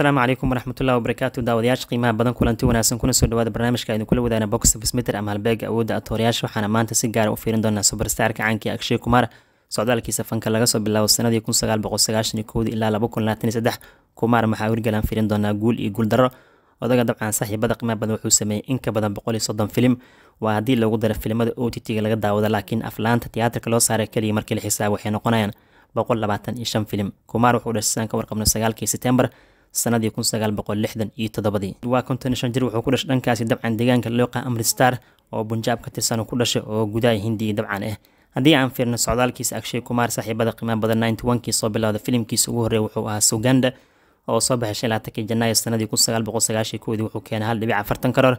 asalaamu calaykum waraxmat wabarakaatu daawadayaasha qiimaha badan kulanti wanaagsan kuna soo dhawaada barnaamijka idin kula wadaana box fismiter ama halbeega awoodda atoorayaasha waxaana maanta si gaara ah u fiirin doonaa subarstarka caanki akshay kumar socdaalkiisa fanka laga soo bilaabo sanadii kun sagaal boqol sagaashan iyo kowdii ilaa laba kun labaatan iyo saddex kumar maxaa wargalaan fiirin doonaa guul iyo guuldarro odaga dabcan saaxiibada qiimaha badan wuxuu sameeyey in ka badan boqol iyo soddon filim waa haddii loogu daro filimada o t t-ga laga daawado laakiin aflaanta tiyaatarka loo saaray keliya markii la xisaabo waxay noqonayaan boqol labaatan iyo shan filim kumar wuxuu dhashay ka warqabno sagaalkii setembar sanadii kun sagaal boqol lixdan iyo waa konton shan jir wuxuu ku dhashay dhankaasi dabcan deegaanka looqa amristar oo bunjaab ka tirsan ku dhashay oo gudaha hindiya dabcan ah haddii aan fiirno socdaalkiisa agshay kumaar saaxiibada qiimaha badan ninety onkii soo bilowda filimkiisa ugu horreeya wuxuu ahaa suganda oo soo baxay shan laatankii janaayo sanadii kun sagaal boqol sagaashan koodii wuxuu keenay hal dhibic afartan karoor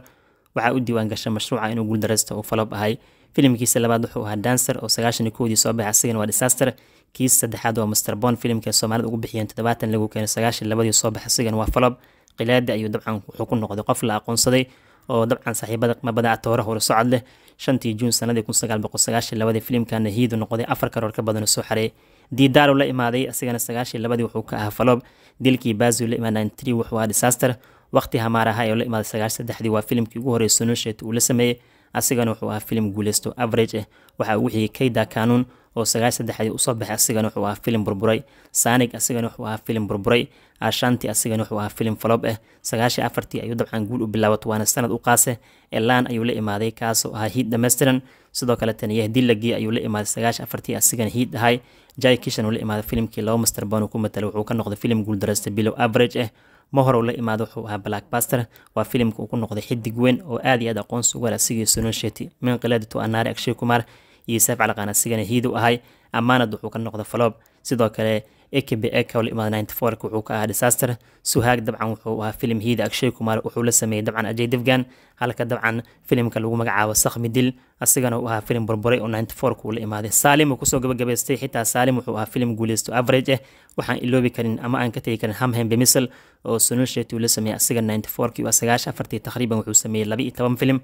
waxaa u diiwaan gashay mashruuca inuu guuldareysta uu falob ahay filimkiisa labaad wuxuu ahaa dancer oo sagaashan iyo kowdii soo baxay asigana waa disaster kiis saddexaad waa master bond filimka soomaalida ugu bixiyeen toddobaatan lagu keenay sagaashan labadii soo baxay asigana waa falob khilaadi ayuu dabcan wuxuu ku noqday qof la aqoonsaday oo dabcan saaxiibada qimabada atoora hore socod leh shantii juun sanadii kun sagaal boqol sagaashan labadii filimkana hiidu noqday afar karoor ka badan soo xareeyay diidaaro la imaaday asigana sagaashan labadii wuxuu ka ahaa falob dilkii baaziu la imaaday nintree wuxuu ahaa disaster waqti hamaar ahaa ee la imaaday sagaashan saddexdii waa filimkii ugu horreeyay sunuusheet uu la sameeyey asigana wuxuu ahaa filim guuleysto average ah eh. waxaa ugu xigay kayda kanuun oo sagaal saddexdii usoo baxay asigana wuxuu ahaa filim burburay sanig asigana wuxuu ahaa filim burburay ashanti asigana wuxuu ahaa filim falob ah eh. sagaashii afartii ayuu dabcan guul u bilaabat waana sanad u qaase eh. elaan ayuu la imaaday kaasoo ahaa hiid dhammaystiran sidoo kale taniyaha ayuu la imaaday sagaashi afartii asigana hiid ahay jai kishan uu la imaaday filimkii laba masterban uu ku matalay wuxuu ka noqday filim guuldareysta bilow average ah ma hore ula imaada wuxuu ahaa blackbuster waa filimka uu ku noqday xidig weyn oo aad iyo aad aqoonsi ugu laasigay Sunil Shetty min qilaadatu anaare Akshay Kumar iyo Saif Calqana sigana hiid u ahay amaanad wuxuu ka noqday flop sidoo kale ekb ekaole imaada ninty wuxuu ka ahaa disaster suhaag dabcan wuxuu ahaa filim hiida agshay kumaar wuxuu la sameeyey dabcan ajay defgan halka dabcan filimka lagu magacaabo sakhmi dil asigana uu ahaa filim burburay oo ninty fourk imaaday saalim uu kusoo gabagabaystay xitaa saalim wuxuu ahaa filim guuleysto average ah waxaan iloobi karin ama aan ka tegi karin hamhem bemisel oo sunul shet uu la sameeyey asiga ninty fourk iyo sagaashan afartii taqriiban wuxuu sameeyey laba iyo toban filim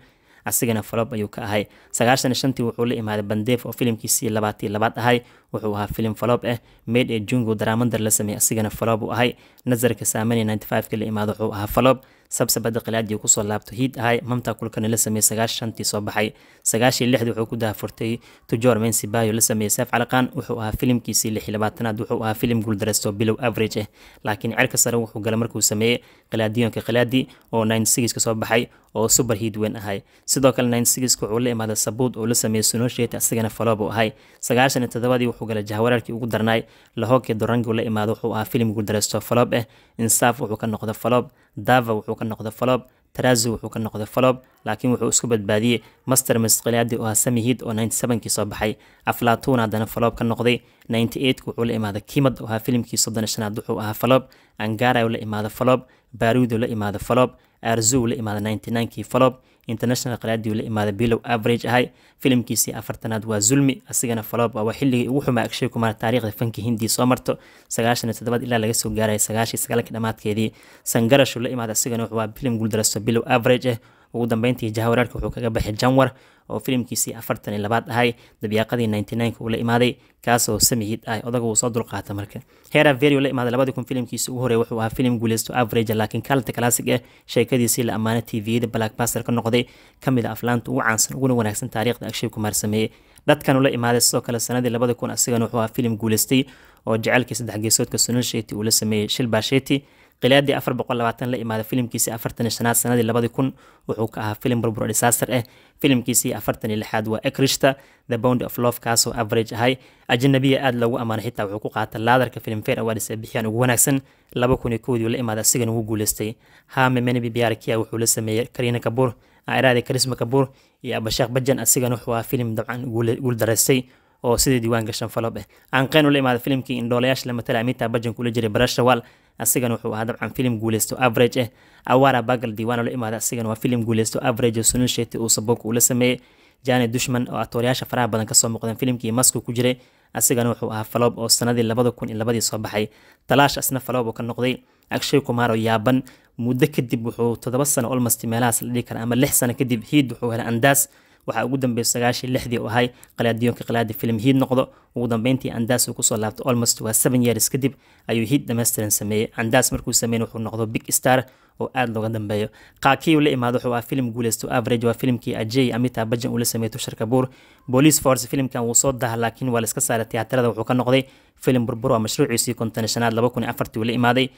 asigana falob ayuu ka ahay sagaashan shantii wuxuu la imaaday bandeef oo filimkiisii labaatii labaad ahay wuxuu ahaa filim faloob ah eh, maid ee jungo daraamandar la sameeyey asigana faloob uu ahay nasarka saamani k la imaado wuxuu ahaa faloob sabsabada khilaadii kusoo laabto hiid ahay mamta kulkana la sameeyey sagaashantii soo baxay sagaashii lixdii wuxuu ku daafurtay tujoor mensibayo la sameeyey seef calakaan wuxuu ahaa filimkiisii lix labaatanaad wuxuu ahaa filim guuldareysto bilow average ah laakiin cerka sare wuxuu gala markuu sameeyey khilaadiyoonka khilaadii oo nine sixka soo baxay oo superheat weyn ahay sidoo kale ninsiska wuxuu la imaaday sabuud oo la sameeyey sonoshate asagana falo buu ahay sagaashan iyo toddobadii wuxuu galay jahwaraalkii ugu darnaay lahogkii durangu la imaado wuxuu ahaa filim guuldareysto faloob ah insaaf wuxuu ka noqday faloob dava wuxuu ka noqday faloob tarazu wuxuu ka noqday faloob laakiin wuxuu isku badbaadiyey master masqilyaadi oo hasami hiid oo 97kii soo baxay aflatuun haddana faloob ka noqday 98 wuxuu la imaaday kimad oo ahaa filimkii soddon shanaad wuxuu ahaa faloob angara la imaado faloob baaruudi la imaado falob arzu la imaado ninty ninkii falob international qalaadiu la imaado bilow average ahay filimkiisii afartanaad waa zulmi asigana falob waa xilligii ugu xumaa akshay kumar taariikhda fanka hindi soo marto sagaashan iyo toddobaad ilaa laga soo gaaray sagaashii sagaalkii dhammaadkeedii sangarashu la imaado asigana waa filim guuldaraso bilow average ah ugu dambeyntii jahawaraarka wuxuu kaga baxay janwar oo filimkiisii afartan iyo labaad ahay dabyaaqadii ninety nineka uu la imaaday kaasoo samihid ah odaga uu soo dulqaata marka hera verio la imaaday labadii kun filimkiisii ugu horreeya wuxuu ahaa filim guuleysto average laakiin kaalinta classic eh sheekadiisii la ammaanay tviyada blackbuster ka noqday ka mid a aflaanta ugu caansan uguna wanaagsan taariikhda akshay kumaar sameeyey dadkan la imaaday sidoo kale sanadii labada kun asigana wuxuu ahaa filim guuleystay oo jaceylkii saddex geesoodka sunil sheti uu la sameeyey shilbasheti khilaadii afar boqolabaatan la imaada filimkiisii afartani shanaad sanadii labadii kun wuxuu ka ahaa filim burbura disaaster ah eh. filimkiisii afartani lixaad waa ekrishta the bound of love kaasoo average ahay ajanabiya aada loogu ammaanay xitaa wuxuu ku qaata laadarka filimfeer awaadis ee bixiyaan ugu wanaagsan laba kun iyo koodii la imaada asigana wuu guuleystay hame menbi biyaarkiya wuxuu la sameeyey kariina kabuur airaadi karisma kabuur iyo abasheekh bajan asigana wuxuu ahaa filim dabcan guuldaraystay oo sidii diiwaanka shanfalob ah eh. aanqeynu la imaada filimkii indhoolayaasha la matala amita bajan kula jiray barashawaal السجن وحوا هذا عن فيلم جولستو أفريج إيه أورا بقل ديوان ولا إماده السجن وفيلم جولستو أفريج سنشيت وصبوك ولسمه جاني دشمن أو أتورياش فرع بدن كسر مقدم فيلم كي ماسكو كجري السجن وحوا هفلاب أو السندي اللي بدو كون اللي بدي صباحي تلاش أسنا فلاب وكان نقضي أكشيو كمارو يابن مدة كدب وحوا تدبسنا أول ما استملاس اللي كان أما لحسن كدب هيد وحوا هالأنداس waxaa ugu dambeysay sagaashii lixdii u ahay qalaadiyoonka qalaadi filim hiid noqdo ugu dambeyntii andaas uu kusoo laabtay almost waa seven years kadib ayuu hiid dhammaystiran sameeyey andaas markuu sameyn wuxuu noqdo big star oo aad looga dambeeyo qaakii uu la imaado wuxuu ahaa filim guulaysto average waa filimkii ajay amita bajan uu la sameeyey tushar kabuur boolice force filimkan wuu soo daha laakiin waa la iska saaray tiyaatarada wuxuu ka noqday filim burbur waa mashruuciisii konton shanaad laba kun afartii uu la imaaday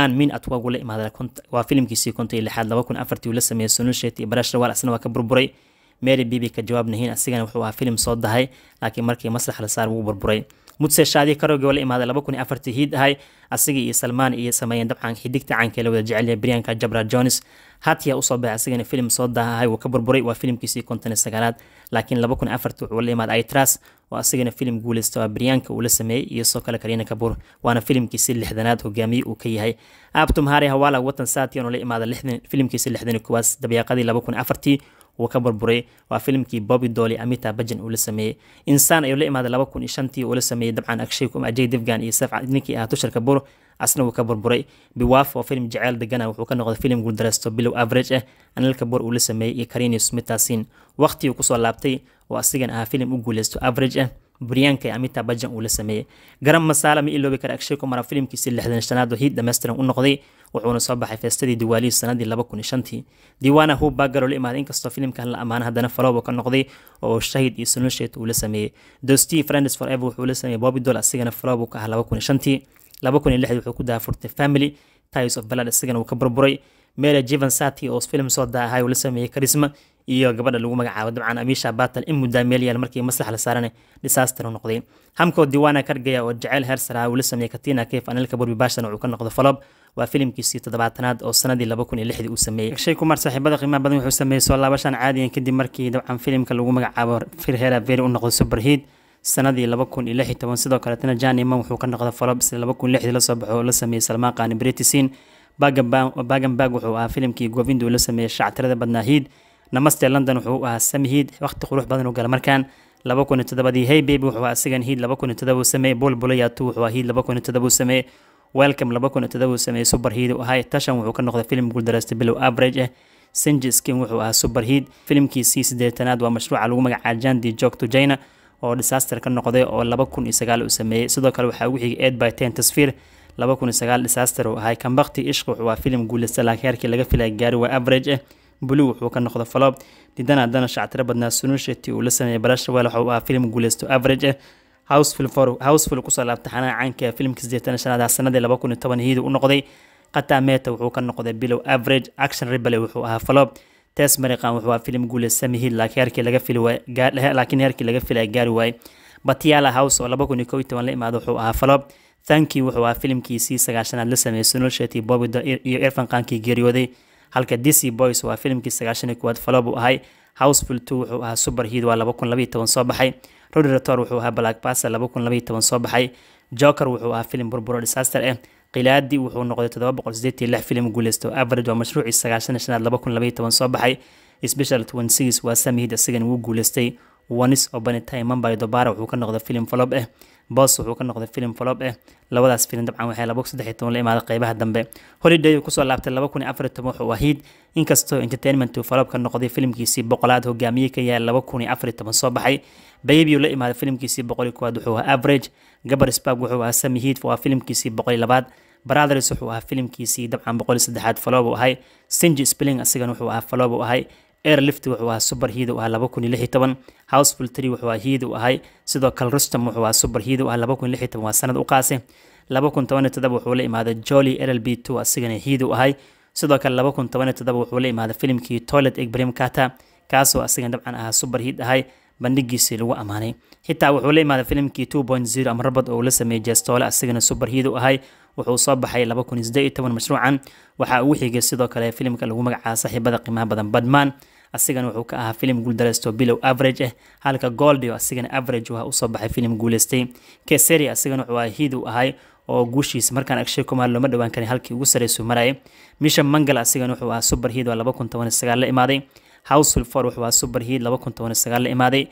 aan min atwaag uu la imaaday waa filimkiisii konton iyo lixaad laba kun afartii uu la sameeyey sunul sheeti iyo barash rawal isna waa ka burburay mary bibi ka jawaab nahiin asigana wuxuu ahaa filim soo dahay laakiin markii maslax la saar wuu burburay mudse shaadi karoogi oo la imaaday laba kun iyo afartii hiid ahay asigii iyo salmaan iyo sameeyeen dabcan xidigta caanka la wada jecelyahay brianka jabra jones hatiya usoo baxay asigana filim soo daahay wuu ka burburay waa filimkiisii konton iyo sagaalaad laakiin laba kun iyo afartii wuxuu la imaaday itras oo asigana filim guulaysta waa brianka uu la sameeyey iyo soo kale kariina kabuur waana filimkiisii lixdanaad hogaamiye uu ka yahay aabtum haari hawaala watan saatiyan oo la imaaday lixdan filimkiisii lixdan iyo kuwaas dabyaaqadii laba kun iyo afartii uu ka burburay waa filimkii bobi doli amita bajan uu la sameeyey insaan ayuu la imaaday laba kun iyo shantii uu la sameeyey dabcan akshay kuma ajay divgan iyo safca ninkii ahaa tusharka bur asna wuu ka burburay biwaf oo filim jaceyl degana wuxuu ka noqday filim guuldareysto bilow average ah analka bor uu la sameeyey iyo karinio smitasiin waqtigii kusoo laabtay oo asigan ahaa filim u guuleysto average ah buryaanka amit bajan uu la sameeyey garan masaala ma iloobi kara agshay kumara filimkiisii lixdan shanaad oo hiid dhammaystiran u noqday wuxuuna soo baxay feestadii diwaalihii sanadii laba kun shantii diiwaana hub baa garow la imaaday inkastoo filimkan la ammaana haddana falowba ka noqday oo shahid iyo sunushet uu la sameeyey dosti friends forever wuxuu la sameeyey bobi dol asigana falowbuu ka ah laba kun shantii laba kun lixdii wuxuu ku daafurtay family ties of balad asigana uu ka burburay mary jivan sati oo filim soo daahay uu la sameeyey karisma iyo gabadha lagu magacaabo dabcan amiisha baatan in mudaameel yaal markii maslax la saarane disaaster u noqday hamkoo diiwaana kargaya oo jaceyl heersara uu la sameeyey katina kayf anelka burbi baashana uu ka noqdo folob waa filimkiisii toddobaatanaad oo sanadii laba kun iyo lixdii uu sameeyey shay kumar saaxiibada qiimaha badan wuxuu sameeyey soo laabashaan caadiyan kadib markii dabcan filimka lagu magacaabo firhela beri u noqdo superheat sanadii laba kun iyo lix iyo toban sidoo kaleetana jan iman wuxuu ka noqda folob isla laba kun lixdii lasoo baxo oo la sameeyey salmaan qaani britisin bagan wuxuu ahaa filimkii govindu la sameeyey shactirada badnaahiid namaste london wuxuu ahaa samihiid waqti qurux badan u gala markaan laba kun iyo toddobadii haybaby wuxuu ahaa asigan hiid laba kun iyo toddoba uu sameeyey bulbulayatu wuxuu ahaa hiid laba kun iyo toddoba uu sameeyey welcome laba kun iyo toddoba uu sameeyey super hiid uu ahaa tashan wuxuu ka noqday filim guuldareysta bilow average ah eh. sanji skin wuxuu ahaa super hiid filimkiisii siddeetanaad waa mashruuca lagu magacaabay jandi joogto jaina oo disaster ka noqday oo laba kun iyo sagaal uu sameeyey sidoo kale waxaa ugu xigay eed by ten tasfiir laba kun iyo sagaal disaster uu ahay kambakti ishq wuxuu ahaa filim guulaysta laakiin heerkii laga filaya gaari waa average ah buluug wuxuu ka noqdo falo didan haddana shactiro badnaa sunushati uu la sameeyay balashawel eh. waxa uu ahaa filim guuleysto average ah houseful kusoo laabtay xanaana filimka sideetana shanaad sanadii laba kun toban hiidi u noqday qataa meeta wuxuu ka noqday bilow average action rebel wuxuu ahaa falo tees mariqan wuxuu ahaa filim guuleysta mihid laakiin heerkii laga filaya gaari waayey batiala house oo laba kun iyo kow iyo toban la imaado wuxuu ahaa falo thanki wuxuu ahaa filimkiisii sagaashanaad la sameeyey sunushati bobido iyo irfan geeriyooday halka dc boys waa filimkii sagaashan kowaad falo buu ahay houseful two wuxuu ahaa super heed waa laba kun labaiyo toban soo baxay rodi rator wuxuu ahaa black pasa laba kun labaiyo toban soo baxay joker wuxuu ahaa filim burburo disaster ah eh. khilaadi wuxuu noqday todoba boqol sideetiyo lix filim guuleysto average waa mashruucii sagaashan shanaad laba kun labaiyo toban soo baxay special twenty six waa samihid isagan wuu guuleystay wanis oo banitime mambay dobara wuxuu ka noqday filim falob ah eh boos wuxuu ka noqday filim folob eh labadaas filim dabcan waxay labo saddex toban la imaaday qeybaha dambe holiday uu kusoo laabtay laba kun afar toban wuxuu ahiid inkastoo entertainmentu folob ka noqday filimkiisii boqolaad hogaamiye ka yahay laba kun afar toban soo baxay babyuu la imaaday filimkiisii boqol koowaad wuxuu ahaa average gabar spark wuxuu ahaa sami waa filimkiisii boqol labaad brothers wuxuu ahaa filimkiisii dabcan boqol saddexaad folob uu ahay sinji spilling asigana wuxuu ahaa folob uu ahay airlift wuxuu ahaa super heat uu ahaa laba kun houseful three wuxuu ahaa heat uu ahay sidoo kale rustam wuxuu ahaa super heat uu ahaa waa sanad u qaase laba wuxuu la imaaday jolly l l asigana heat uu ahay sidoo kale laba wuxuu la imaaday filimkii toilet ibrahim kata kaasoo asigana dabcan ahaa super ahay bandhigiisii lagu ammaanay xitaa wuxuu la imaaday filimkii two point zero ama rabad oo uu sameeyey jeestoole asagana subarhiid ahay wuxuu soo baxay laba kun sideed iyo toban mashruucan waxaa ugu xigay sidoo kale filimka lagu magacaaba saaxiibada qiimaha badan badman asigana wuxuu ka ahaa filim guuldareysto bilow average ah halka goldio asigana average waxa usoo baxay filim guuleystay keseri asigana wuxuu ahaa hiid u ahay oo guushiisa markaan akshay kumar looma dhowaan karin halkii ugu sarreysuu marayay misha mangal asigana wuxuu ahaa super hiid laba kun toban sagaal la imaaday housel for wuxuu ahaa super heat laba kun toban iyo sagaal la imaaday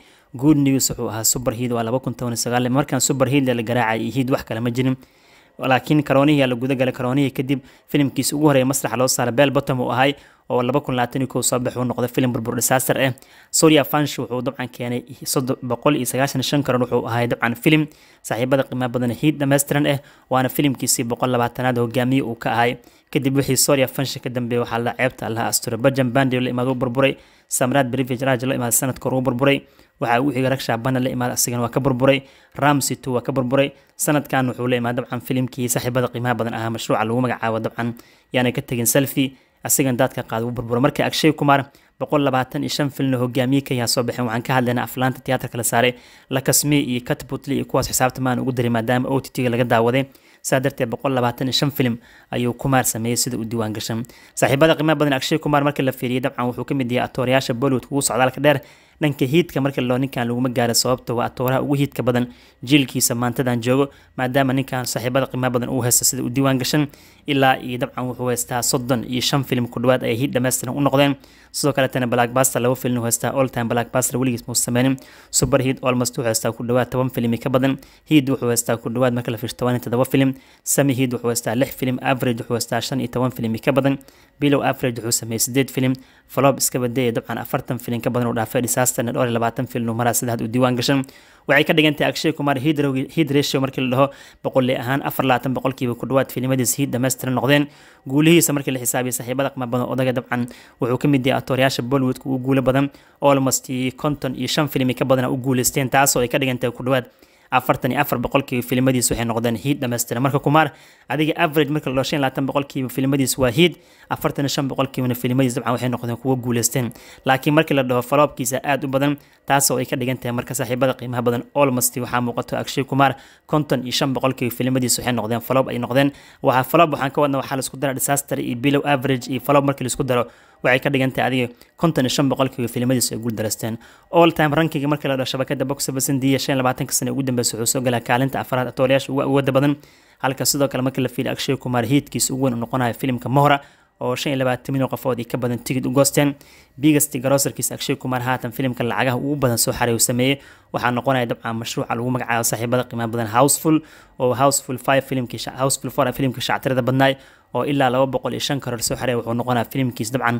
good news wuxuu ahaa super heat waa laba kun toban iyo sagaal markaan super heat lala garaacay iyo heat wax kale ma jirin laakiin karoonihii la gudagalay karoonihii kadib filimkiis ugu horeeya masraxa loo saaray bel bottom uu ahay oo laba kun labaatan iyo kow soo uu noqday filim burbur disaster ah eh. soria fansh wuxuu dabcan keenay boqol iyo sagaashan shan karoon wuxuu ahay dabcan filim saaxiibada qiimaha badan hiid dhammaystiran ah waana filimkiisii boqol labaatanaad hogaamiye uu ka ahay kadib wixii soria fansh ka dambeeyay waxaa la ceebta allaha asture bajan bandi la imaado burburay samraad brivage raj la imaada sanadka hore burburay waxaa ugu xiga rag shaabana la imaada asagana waa ka burburay ramsey two waa ka burburay sanadkan wuxuu la imaada dabcan filimkii saaxiibada qiimaha badan ahaa mashruuca lagu magacaabo dabcan yaanay ka tegin selfie asagan daadka qaada ugu burbura marka akshay kumaar boqol labaatan iyo shan filna hogaamiye kenya soo baxeen waxaan ka hadlaynaa aflaanta tiyaatarka la saaray lakasmi iyo katbutle iyo kuwaas xisaabta maan ugu darin maadaama o t t-ga laga daawaday saa darteed boqol labaatan iyo shan filim ayuu kumaar sameeyey sida uu diiwaan gashan saaxiibada qiimaha badan akshay kumaar marka la fiiriyey dabcan wuxuu ka mid yahay atoorayaasha bollywood kugu socdaalka dheer dhanka hiidka marka loo ninkan laguma gaara sababta waa atooraha ugu hiidka badan jiilkiisa maantadan joogo maadaama ninkan saaxiibada qiimaa badan uu haysta sida u diiwaan gashan ilaa iyo dabcan wuxuu haystaa soddon iyo shan film ku dhawaad ay hiid dhamaystiran u noqdeen sidoo kaletana blackbaster laba film haystaa alltime blackbaster weligiis muu sameynin super hiid olmost wuxuu haystaa ku dhawaad toban filmi ka badan hiid wuxuu haystaa ku dhawaad marka la fiirsho iyo todoba film sami hiid wuxuu haystaa lix film average wuxuu haystaa shan iyo toban filmi ka badan bilow average wuxuu sameeyey sideed filim falob iska badeeya dabcan afartan filim ka badan uu dhaafay disasterna dhowr iyo labaatan filin uu maraa saddexd diiwaan gashan waxay ka dhigan tahay akshay kumar hid ratio markii la dhaho boqolli ahaan afar labaatan boqolkiiba ku dhowaad filimadiis hid dhamaystiran noqdeen guulihiisa markii la xisaabiya saaxiibada qima badan odaga dabcan wuxuu ka mid yahay atoorayaasha bollywoodka ugu guulo badan olmost konton iyo shan filimi ka badana u guuleysteen taasoo ay ka dhigan tahay ku dhowaad afartan iyo afar boqolkiiba filimadiis waxay noqdeen hiid dhammaystiran marka kumaar adiga average marka ladhao shan iyo labaatan boqolkiiba filimadiis waa hiid afartan iyo shan boqolkiibana filimadiis dabcan waxay noqdeen kuwo guulaysteen laakiin markii la dhaho faloobkiisa aad u badan taasoo ay ka dhigan tahay marka saaxiibada qiimaha badan olmast waxaa muuqato agshay kumaar konton iyo shan boqolkiiba filimadiis waxay noqdeen faloob ay noqdeen waxaa faloob waxaan ka wadna waxaa laisku dara disaster iyo bilow average iyo faloob markii laisku daro waxay ka dhigan tahay adiga konton iyo shan boqolkiiba filimadiisa ay guul all time rankiga markii la dhaho shabakada box basendiya shan labaatanka sane ugu dambeysa wuxuu soo galaa kaalinta afraad toolayaasha ugu awoodda badan halka sidoo kale markii la fiiliy akshay kumar hiidkiisa ugu weyn u noqonayo filimka mohra oo shan iyo labaatan milyan qofood ka badan tigid u goosteen bigasti garoosarkiisa akshay kumar haatan filimka lacagaha ugu badan soo xaray uu sameeyey waxaa noqonaya dabcan mashruuca lagu magacaabo saaxiibada qiimaha badan houseful oo houseful five filimkii houseful four filimkii shactirada badnaay oo ilaa laba boqol iyo shan karoor soo xareey wuxuu noqonaa filimkiis dabcan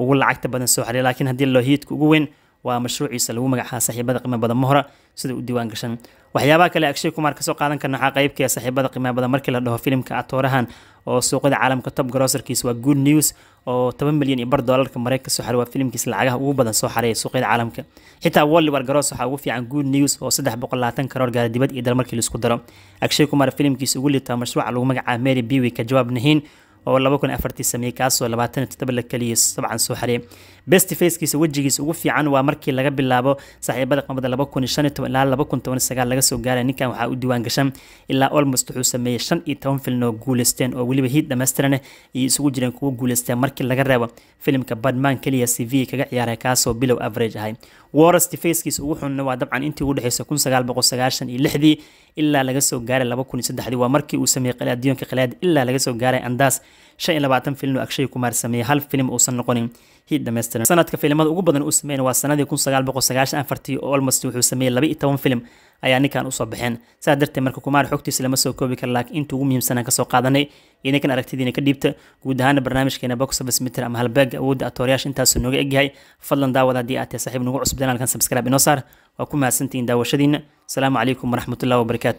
ugu lacagta badan soo xareey laakiin haddii loo ugu weyn waa mashruuciisa lagu magacaaba saaxiibada qiima badan mohra sida u diiwaan gashan waxyaabaha kale agshay kumaar kasoo qaadan karna waxaa qaybka ah saaxiibada qiimaha badan markii la dhaho filimka atoorahan oo suuqyada caalamka top grosserkiis waa good news oo toban milyan iyo bar doolarka mareykanka soo xaray waa filimkiis lacagaha ugu badan soo xaray suuqyada caalamka xitaa wolibar garoos waxaa ugu fiican good news oo saddex boqol labaatan karoor gaara dibad iyo dal markii laisku daro agshay kumaar filimkiis ugu liitaa mashruuca lagu magacaaba mary biwi ka jawaab nahiin oo laba kun afartii sameeyey kaasoo labaatan iyo toddoba la keliya sabcan soo xaray best facekiisa wejigiisa ugu fiican waa markii laga bilaabo saaxiibada qamada ilaa laga soo gaaray ninkan waxaa u diiwaangashan ilaa olmost wuxuu sameeyey shan iyo toban filin guuleysteen oo weliba hiid dhammaystiran iyo isugu jireen kuwa guuleysteen markii laga reebo filimka badman keliya c v kaga ciyaaray kaasoo bilow average ahay warasti facekiisa ugu xunna waa dabcan intii ugu dhexeysa kun sagaal boqol sagaashan iyo lixdii ilaa laga soo gaaray laba kun iyo saddexdii waa markii uu sameeyey qalaadiyoonka qalaadi ilaa laga soo gaaray andaas shan iyo labaatan filin oo akshay kumaar sameeyey hal filim uusan noqonin hiid dhammaystiran sanadka filimada ugu badan uu sameeyna waa sanadii kun sagaal boqol sagaashan afartii oo olmost wuxuu sameeyey laba iyo toban filim ayaa ninkan usoo baxeen saa darteed marka kumaari xogtiisa lama soo koobi kara laakiin inta ugu muhiimsanaan kasoo qaadanay iyo ninkan aragtidiina ka dhiibta guud ahaana barnaamijkeena box of mitter ama halbeega awoodda atoorayaasha intaasu nooga egyahay fadlan daawada haddii aad tahay saaxiib nagu cusub danaalkan subscribe inoo saar waa ku mahadsantihiin daawashadiina asalaamu calaykum waraxmatullahi wabarakaatu